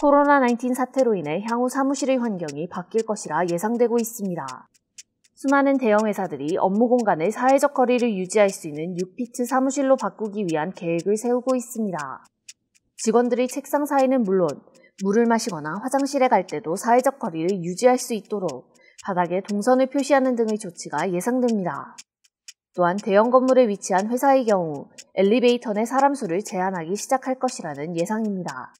코로나19 사태로 인해 향후 사무실의 환경이 바뀔 것이라 예상되고 있습니다. 수많은 대형 회사들이 업무 공간의 사회적 거리를 유지할 수 있는 6피트 사무실로 바꾸기 위한 계획을 세우고 있습니다. 직원들이 책상 사이는 물론 물을 마시거나 화장실에 갈 때도 사회적 거리를 유지할 수 있도록 바닥에 동선을 표시하는 등의 조치가 예상됩니다. 또한 대형 건물에 위치한 회사의 경우 엘리베이터 내 사람 수를 제한하기 시작할 것이라는 예상입니다.